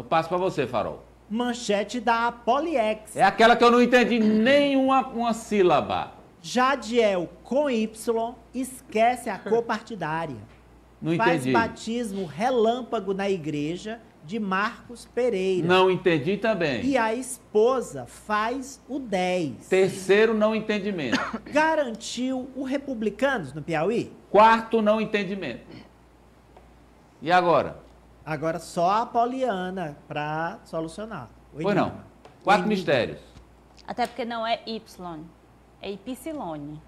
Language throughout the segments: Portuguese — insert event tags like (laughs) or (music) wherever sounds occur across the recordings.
Eu passo para você, Farol. Manchete da Poliex. É aquela que eu não entendi nenhuma uma sílaba. Jadiel com Y esquece a copartidária. (laughs) Não Faz entendi. Faz batismo relâmpago na igreja de Marcos Pereira. Não entendi também. E a esposa faz o 10. Terceiro não entendimento. (coughs) Garantiu o Republicanos no Piauí? Quarto não entendimento. E agora? Agora só a Poliana para solucionar. foi pois não. Quatro Entendi. mistérios. Até porque não é Y, é Ypsilone.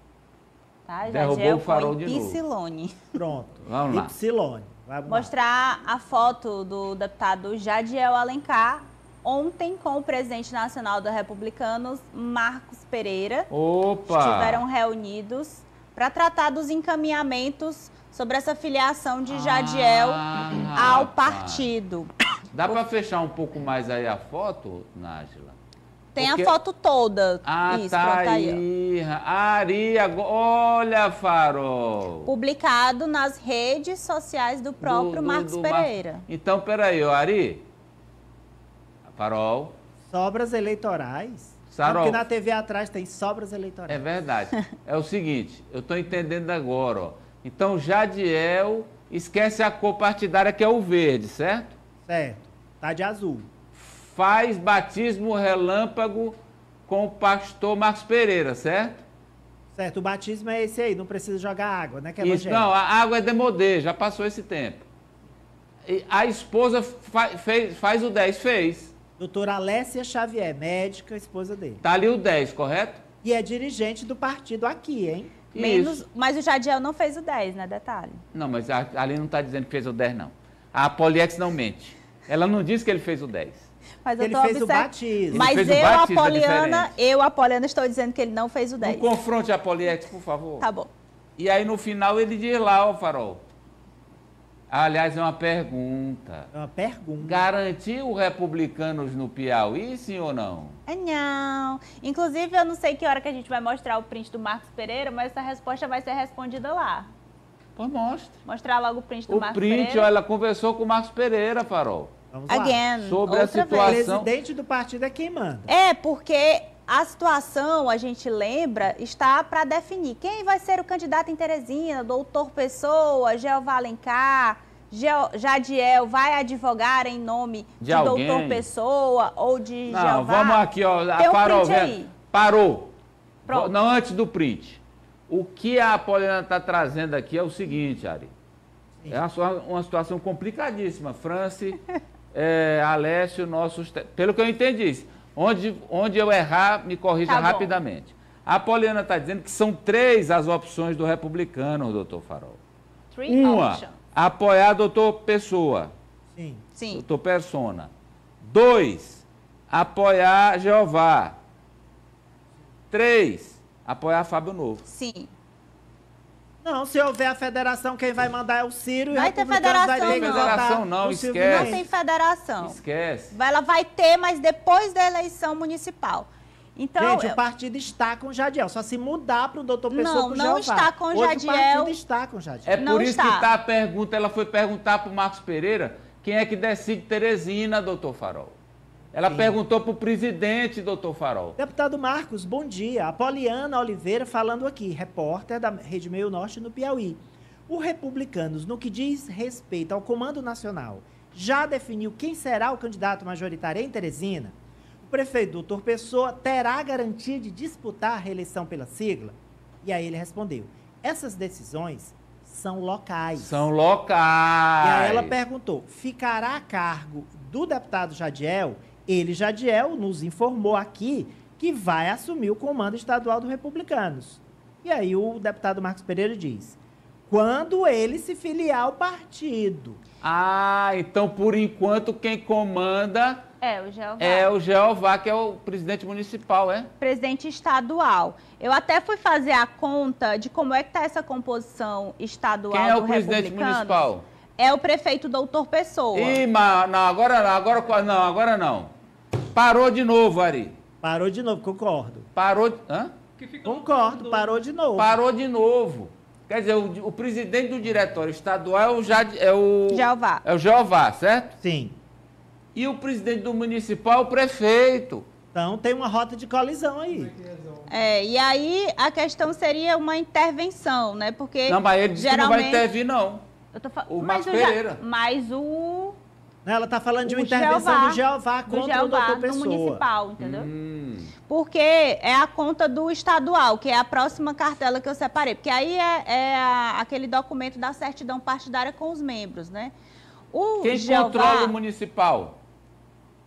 Tá? Já Derrubou o farol de Ypsilone. novo. Pronto. Vamos lá. Y Vamos Mostrar lá. a foto do deputado Jadiel Alencar ontem com o presidente nacional dos republicanos, Marcos Pereira. Opa! Estiveram reunidos para tratar dos encaminhamentos sobre essa filiação de Jadiel ah, ao partido. Dá para fechar um pouco mais aí a foto, Nájila? Tem Porque... a foto toda. Ah, Isso, tá, tá aí. aí. Ari, olha, Farol. Publicado nas redes sociais do próprio do, do, Marcos do Pereira. Então, peraí, Ari. Farol. Sobras eleitorais? Sarol. Porque na TV atrás tem sobras eleitorais. É verdade. (laughs) é o seguinte, eu estou entendendo agora, ó. Então, Jadiel esquece a cor partidária, que é o verde, certo? Certo. Tá de azul. Faz batismo relâmpago com o pastor Marcos Pereira, certo? Certo, o batismo é esse aí, não precisa jogar água, né? Que é Isso, não, a água é demodê, já passou esse tempo. E a esposa fa fez, faz o 10, fez. Doutora Alessia Xavier, médica, esposa dele. Tá ali o 10, correto? E é dirigente do partido aqui, hein? Menos, Isso. mas o Jadiel não fez o 10, né? Detalhe. Não, mas a Aline não está dizendo que fez o 10, não. A Poliex não mente. Ela não disse que ele fez o 10. Mas eu ele fez observ... o batismo. Mas eu, a é Poliana, eu, a Poliana, estou dizendo que ele não fez o 10. Não confronte a Poliex, por favor. Tá bom. E aí, no final, ele diz lá, ó, Farol, Aliás, é uma pergunta. É uma pergunta. Garantiu republicanos no Piauí, sim ou não? É não. Inclusive, eu não sei que hora que a gente vai mostrar o print do Marcos Pereira, mas essa resposta vai ser respondida lá. Pois mostra. Mostrar logo o print do o Marcos print, Pereira. O print, ela conversou com o Marcos Pereira, Farol. Vamos Again, lá. Sobre Outra a situação. Vez. O presidente do partido é quem manda. É, porque a situação, a gente lembra, está para definir quem vai ser o candidato em Teresina, doutor Pessoa, Jeová Alencar, Jadiel vai advogar em nome de, de doutor Pessoa ou de Não, Jeová. vamos aqui, ó, a parou, print parou. Pronto. Não, antes do print. O que a Poliana está trazendo aqui é o seguinte, Ari. É uma, uma situação complicadíssima. France, (laughs) é, Alessio, nossos. Pelo que eu entendi, Onde, onde eu errar, me corrija tá rapidamente. A Poliana está dizendo que são três as opções do republicano, doutor Farol. Three Uma, options. apoiar doutor Pessoa. Sim. Sim. Doutor Persona. Dois, apoiar Jeová. Três, apoiar Fábio Novo. Sim. Não, se houver a federação, quem vai mandar é o Ciro e vai o ter federação, vai ter não. Federação não, esquece. Não tem federação. Esquece. Ela vai ter, mas depois da eleição municipal. Então, Gente, eu... o partido está com o Jadiel. Só se mudar para o doutor Pessoa Não, não está com o Jadiel. O partido está com o Jadiel. É não por isso está. que está a pergunta. Ela foi perguntar para o Marcos Pereira quem é que decide Teresina, doutor Farol. Ela Sim. perguntou para o presidente, doutor Farol. Deputado Marcos, bom dia. Apoliana Oliveira falando aqui, repórter da Rede Meio Norte no Piauí. O Republicanos, no que diz respeito ao Comando Nacional, já definiu quem será o candidato majoritário em Teresina? O prefeito doutor Pessoa terá a garantia de disputar a reeleição pela sigla? E aí ele respondeu: essas decisões são locais. São locais. E aí ela perguntou: ficará a cargo do deputado Jadiel ele, Jadiel, nos informou aqui que vai assumir o comando estadual dos republicanos. E aí o deputado Marcos Pereira diz: quando ele se filiar ao partido. Ah, então por enquanto quem comanda é o Jeová. É o Jeová, que é o presidente municipal, é? Presidente estadual. Eu até fui fazer a conta de como é que está essa composição estadual. Quem é o presidente municipal? É o prefeito Doutor Pessoa. Ih, mas não, agora não, agora não, agora não. Parou de novo, Ari. Parou de novo, concordo. Parou. De... Hã? Concordo, parou de novo. Parou de novo. Quer dizer, o, o presidente do diretório estadual é o, Jad, é o. Jeová. É o Jeová, certo? Sim. E o presidente do municipal é o prefeito. Então tem uma rota de colisão aí. É, e aí a questão seria uma intervenção, né? Porque. Não, mas ele disse geralmente... que não vai intervir, não. Eu tô O Marcos mas Pereira. Mas o... ela está falando de uma o intervenção Jeová, do Jeová contra do Jeová, o doutor Pessoa. municipal, entendeu? Hum. Porque é a conta do estadual, que é a próxima cartela que eu separei. Porque aí é, é a, aquele documento da certidão partidária com os membros, né? O Quem Jeová, controla o municipal?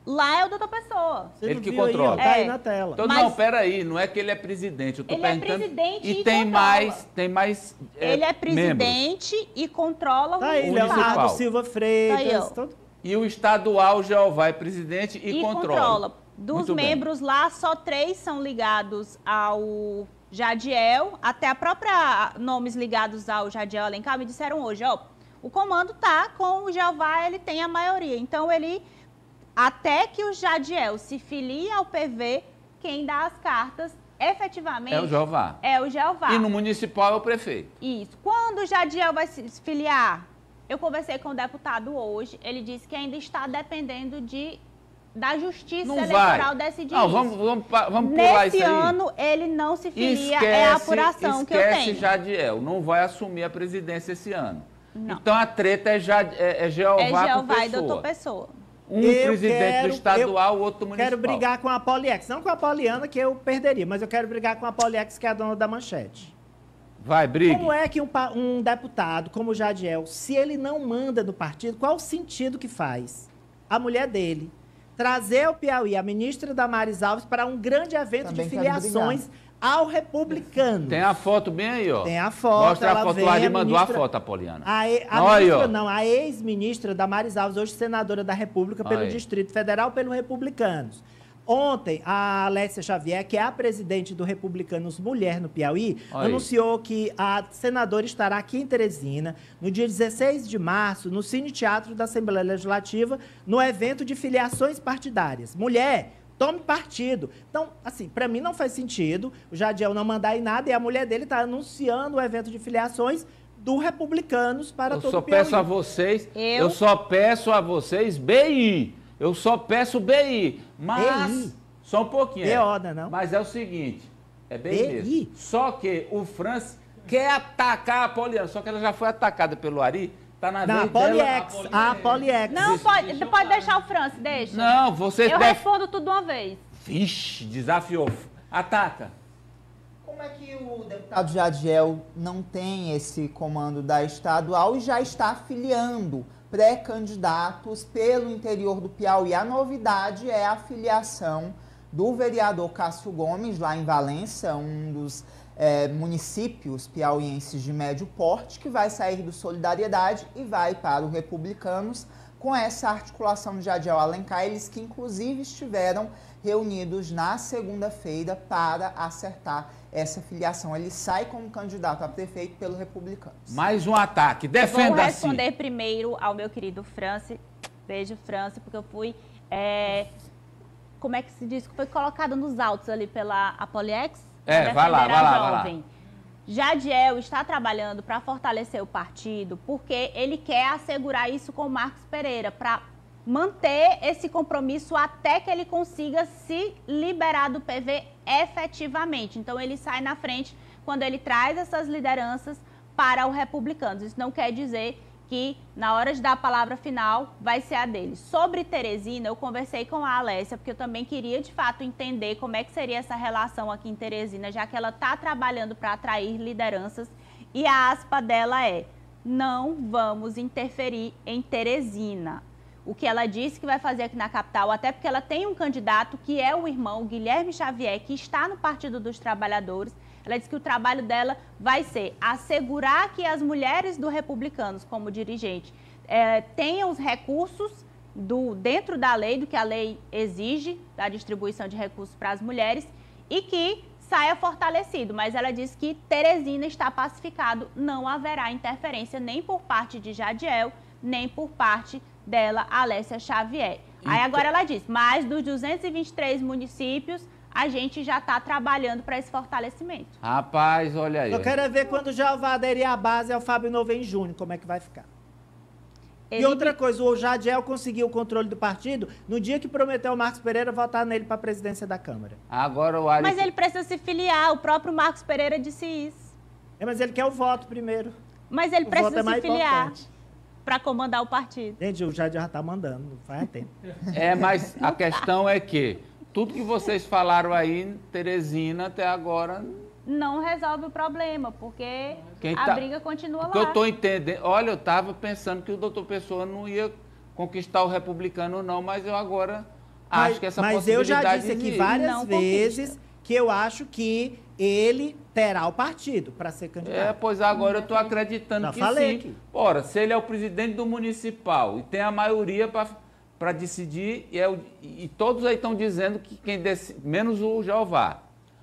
Lá é o doutor pessoa. Você ele que controla. Aí, tá aí na tela. Então, Mas, não, peraí, não é que ele é presidente. Eu tô ele é perguntando. é presidente e, e tem controla. mais, tem mais. É, ele é presidente membros. e controla o tá o municipal. Leonardo Silva Freitas. Tá aí, e o estadual Jeová é presidente e, e controla. controla. Dos Muito membros bem. lá, só três são ligados ao Jadiel, até a própria nomes ligados ao Jadiel Alencar me disseram hoje, ó, o comando tá com o Jeová, ele tem a maioria. Então ele até que o Jadiel se filie ao PV, quem dá as cartas efetivamente. É o Jeová. É o Jeová. E no municipal é o prefeito. Isso. Quando o Jadiel vai se filiar? Eu conversei com o deputado hoje, ele disse que ainda está dependendo de da Justiça não Eleitoral vai. decidir não, Vamos, vamos, vamos pular Nesse isso aí. ano, ele não se filia, esquece, é a apuração que eu tenho. Esquece Jadiel, não vai assumir a presidência esse ano. Não. Então a treta é, Jad, é, é, é Jeová É Jeová e doutor Pessoa um eu presidente quero, do estadual, o outro municipal. Quero brigar com a Poliex, não com a Poliana, que eu perderia, mas eu quero brigar com a Poliex, que é a dona da manchete. Vai, briga. Como é que um, um, deputado como o Jadiel, se ele não manda no partido, qual o sentido que faz? A mulher dele trazer o Piauí, a ministra Damares Alves, para um grande evento Também de filiações ao republicano. Tem a foto bem aí, ó. Tem a foto. Mostra a foto, lá, ele mandou a foto, Apoliana. A, a Olha, ministra, não, a ex-ministra Damares Alves, hoje senadora da República pelo Distrito Federal, pelo Republicanos. Ontem, a Alessia Xavier, que é a presidente do Republicanos Mulher no Piauí, anunciou que a senadora estará aqui em Teresina, no dia 16 de março, no Cine Teatro da Assembleia Legislativa, no evento de filiações partidárias. Mulher, Tome partido. Então, assim, para mim não faz sentido o Jadiel não mandar em nada e a mulher dele está anunciando o evento de filiações do Republicanos para eu todo o Piauí. Eu só peço a vocês, eu? eu? só peço a vocês BI. Eu só peço BI, mas BI. só um pouquinho. Deoda, é. Né, não. Mas é o seguinte, é BI, BI. mesmo. Só que o France quer atacar a Poliana, só que ela já foi atacada pelo Ari Tá na não, a Poliex. Dela, a Poliex. Não, pode, pode deixar o Francis, deixa. Não, você... Eu def... respondo tudo de uma vez. Vixe, desafiou. Ataca. Como é que o deputado Jadiel não tem esse comando da estadual e já está afiliando pré-candidatos pelo interior do Piauí? A novidade é a afiliação do vereador Cássio Gomes, lá em Valença, um dos é, municípios piauienses de médio porte que vai sair do Solidariedade e vai para o Republicanos com essa articulação de Jadiel Alencar, eles que inclusive estiveram reunidos na segunda-feira para acertar essa filiação. Ele sai como candidato a prefeito pelo Republicanos. Mais um ataque, defenda-se. Vou responder primeiro ao meu querido Franci. Beijo, Franci, porque eu fui... É, como é que se diz? Foi colocado nos autos ali pela Apoliex é, vai lá, vai lá, vai lá. Jadiel está trabalhando para fortalecer o partido porque ele quer assegurar isso com Marcos Pereira, para manter esse compromisso até que ele consiga se liberar do PV efetivamente. Então ele sai na frente quando ele traz essas lideranças para o Republicanos. Isso não quer dizer que na hora de dar a palavra final vai ser a dele. Sobre Teresina, eu conversei com a Alessia, porque eu também queria de fato entender como é que seria essa relação aqui em Teresina, já que ela está trabalhando para atrair lideranças e a aspa dela é: não vamos interferir em Teresina. O que ela disse que vai fazer aqui na capital, até porque ela tem um candidato que é o irmão Guilherme Xavier, que está no Partido dos Trabalhadores ela disse que o trabalho dela vai ser assegurar que as mulheres do Republicanos, como dirigente, é, tenham os recursos do, dentro da lei, do que a lei exige, da distribuição de recursos para as mulheres, e que saia fortalecido, mas ela diz que Teresina está pacificado, não haverá interferência nem por parte de Jadiel, nem por parte dela, Alessia Xavier. Aí então agora ela diz, mais dos 223 municípios, a gente já está trabalhando para esse fortalecimento. Rapaz, olha aí. Eu quero é ver quando já aderir à base ao Fábio Novo em junho, como é que vai ficar. Ele... E outra coisa, o Jadiel conseguiu o controle do partido no dia que prometeu ao Marcos Pereira votar nele para a presidência da Câmara. Agora o Alisson... Mas ele precisa se filiar, o próprio Marcos Pereira disse isso. É, mas ele quer o voto primeiro. Mas ele o precisa é se filiar para comandar o partido. Entendi, o Jadiel já está mandando, faz tempo. É, mas a questão é que tudo que vocês falaram aí, Teresina, até agora. Não resolve o problema, porque a tá- briga continua lá. eu estou entendendo. Olha, eu estava pensando que o doutor Pessoa não ia conquistar o republicano, não, mas eu agora mas, acho que essa mas possibilidade Mas eu já disse aqui várias não vezes conquista. que eu acho que ele terá o partido para ser candidato. É, pois agora eu estou acreditando Já que falei sim. Aqui. Ora, se ele é o presidente do municipal e tem a maioria para para decidir e, é o, e, todos aí estão dizendo que quem decide, menos o Jeová,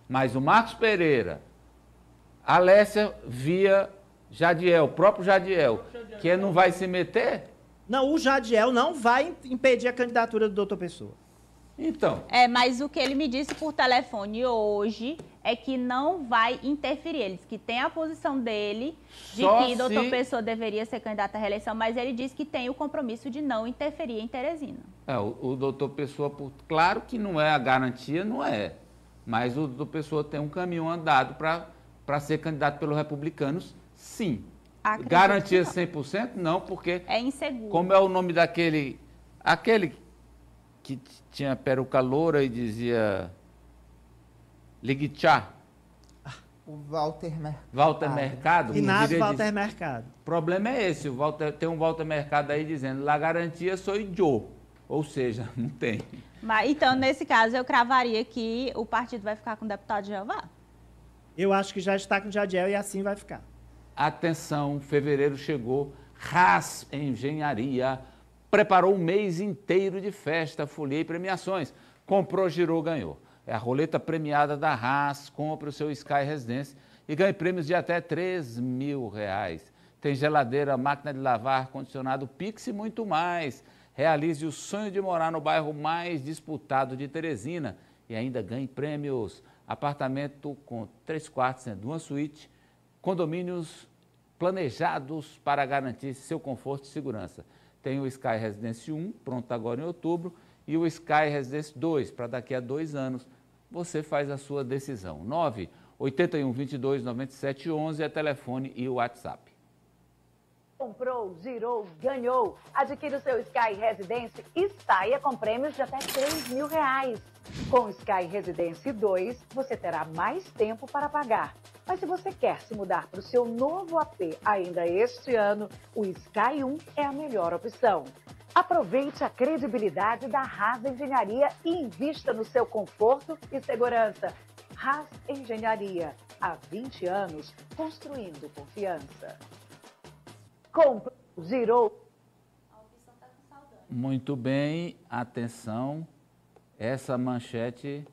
mas o Marcos Pereira, a Alessia via Jadiel, o próprio Jadiel, o próprio Jadiel que não vai se meter? Não, o Jadiel não vai impedir a candidatura do doutor Pessoa. Então. É, mas o que ele me disse por telefone hoje é que não vai interferir. Eles que têm a posição dele de Só que doutor Pessoa deveria ser candidato à reeleição, mas ele diz que tem o compromisso de não interferir em Teresina. É, o, o doutor Pessoa, por... claro que não é a garantia, não é. Mas o doutor Pessoa tem um caminho andado para ser candidato pelos republicanos, sim. Acredito Garantia não. 100%? Não, porque... É inseguro. Como é o nome daquele... Aquele que tinha peruca loura e dizia Leguichá. Ah, o Walter Mercado. Walter Mercado. Inácio Walter Mercado. O problema é esse. O Walter, tem um Walter Mercado aí dizendo, lá garantia sou idiota. Ou seja, (laughs) não tem. Mas, então, nesse caso, eu cravaria que o partido vai ficar com o deputado Jeová? Eu acho que já está com o Jadiel e assim vai ficar. Atenção, fevereiro chegou. RAS Engenharia preparou um mês inteiro de festa, folia e premiações. Comprou, girou, ganhou. É a roleta premiada da Haas. Compre o seu Sky Residence e ganhe prêmios de até 3 mil reais. Tem geladeira, máquina de lavar, condicionado, Pix e muito mais. Realize o sonho de morar no bairro mais disputado de Teresina e ainda ganhe prêmios. Apartamento com três quartos, sendo uma suíte, condomínios planejados para garantir seu conforto e segurança. Tem o Sky Residence 1, pronto agora em outubro, e o Sky Residence 2 para daqui a dois anos. Você faz a sua decisão. 9 81 22 97 11 é telefone e WhatsApp. Comprou, girou, ganhou. Adquira o seu Sky Residence e saia com prêmios de até 3 mil reais. Com o Sky Residence 2, você terá mais tempo para pagar. Mas se você quer se mudar para o seu novo AP ainda este ano, o Sky 1 é a melhor opção. Aproveite a credibilidade da Haas Engenharia e invista no seu conforto e segurança. Haas Engenharia, há 20 anos, construindo confiança. Compra, girou. Tá Muito bem, atenção. Essa manchete